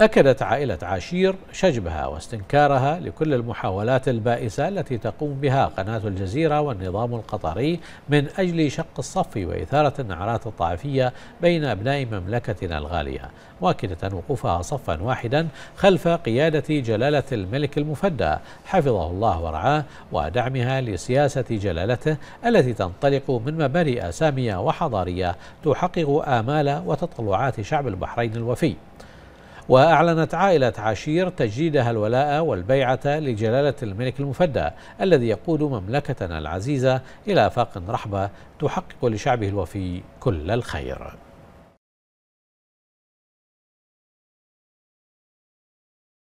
أكدت عائلة عاشير شجبها واستنكارها لكل المحاولات البائسة التي تقوم بها قناة الجزيرة والنظام القطري من أجل شق الصف وإثارة النعرات الطائفية بين أبناء مملكتنا الغالية مؤكدة وقوفها صفا واحدا خلف قيادة جلالة الملك المفدى حفظه الله ورعاه ودعمها لسياسة جلالته التي تنطلق من مبادئ سامية وحضارية تحقق آمال وتطلعات شعب البحرين الوفي وأعلنت عائلة عاشير تجديدها الولاء والبيعة لجلالة الملك المفدى الذي يقود مملكتنا العزيزة إلى آفاق رحبة تحقق لشعبه الوفي كل الخير